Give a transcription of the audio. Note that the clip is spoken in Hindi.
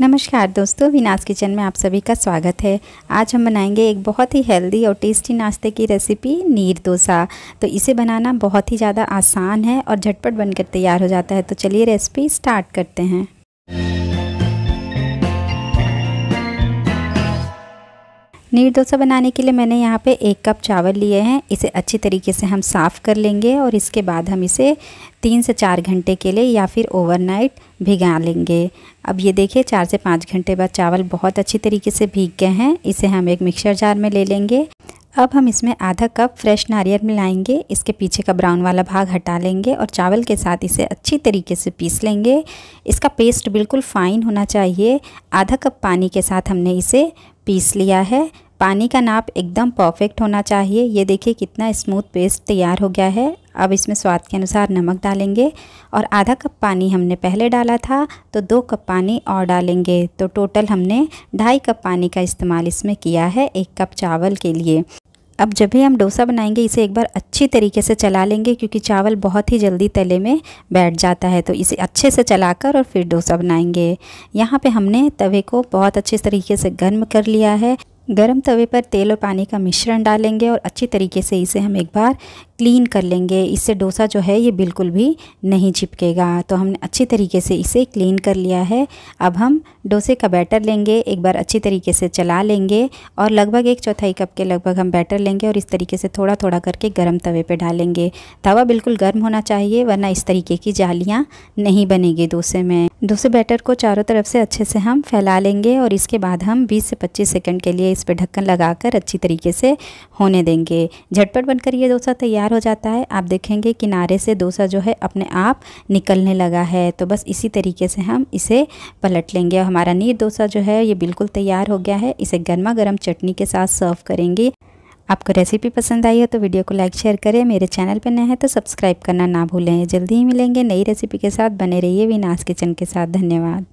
नमस्कार दोस्तों विनाश किचन में आप सभी का स्वागत है आज हम बनाएंगे एक बहुत ही हेल्दी और टेस्टी नाश्ते की रेसिपी नीर डोसा तो इसे बनाना बहुत ही ज़्यादा आसान है और झटपट बनकर तैयार हो जाता है तो चलिए रेसिपी स्टार्ट करते हैं नीर डोसा बनाने के लिए मैंने यहाँ पे एक कप चावल लिए हैं इसे अच्छी तरीके से हम साफ़ कर लेंगे और इसके बाद हम इसे तीन से चार घंटे के लिए या फिर ओवरनाइट भिगा लेंगे अब ये देखिए चार से पाँच घंटे बाद चावल बहुत अच्छी तरीके से भीग गए हैं इसे हम एक मिक्सर जार में ले लेंगे अब हम इसमें आधा कप फ्रेश नारियल मिलाएंगे इसके पीछे का ब्राउन वाला भाग हटा लेंगे और चावल के साथ इसे अच्छी तरीके से पीस लेंगे इसका पेस्ट बिल्कुल फाइन होना चाहिए आधा कप पानी के साथ हमने इसे पीस लिया है पानी का नाप एकदम परफेक्ट होना चाहिए ये देखिए कितना स्मूथ पेस्ट तैयार हो गया है अब इसमें स्वाद के अनुसार नमक डालेंगे और आधा कप पानी हमने पहले डाला था तो दो कप पानी और डालेंगे तो टोटल हमने ढाई कप पानी का इस्तेमाल इसमें किया है एक कप चावल के लिए अब जब भी हम डोसा बनाएंगे इसे एक बार अच्छी तरीके से चला लेंगे क्योंकि चावल बहुत ही जल्दी तले में बैठ जाता है तो इसे अच्छे से चलाकर और फिर डोसा बनाएंगे यहाँ पे हमने तवे को बहुत अच्छे तरीके से गर्म कर लिया है गरम तवे पर तेल और पानी का मिश्रण डालेंगे और अच्छी तरीके से इसे हम एक बार क्लीन कर लेंगे इससे डोसा जो है ये बिल्कुल भी नहीं चिपकेगा तो हमने अच्छी तरीके से इसे क्लीन कर लिया है अब हम डोसे का बैटर लेंगे एक बार अच्छी तरीके से चला लेंगे और लगभग एक चौथाई कप के लगभग हम बैटर लेंगे और इस तरीके से थोड़ा थोड़ा करके गर्म तवे पर डालेंगे तवा बिल्कुल गर्म होना चाहिए वरना इस तरीके की जालियाँ नहीं बनेगी डोसे में दूसरे बैटर को चारों तरफ से अच्छे से हम फैला लेंगे और इसके बाद हम 20 से 25 सेकंड के लिए इस पर ढक्कन लगाकर अच्छी तरीके से होने देंगे झटपट बनकर ये डोसा तैयार हो जाता है आप देखेंगे किनारे से डोसा जो है अपने आप निकलने लगा है तो बस इसी तरीके से हम इसे पलट लेंगे और हमारा नीर डोसा जो है ये बिल्कुल तैयार हो गया है इसे गर्मा गर्म चटनी के साथ सर्व करेंगे आपको रेसिपी पसंद आई हो तो वीडियो को लाइक शेयर करें मेरे चैनल पर नए हैं तो सब्सक्राइब करना ना भूलें जल्दी ही मिलेंगे नई रेसिपी के साथ बने रहिए विनाश किचन के साथ धन्यवाद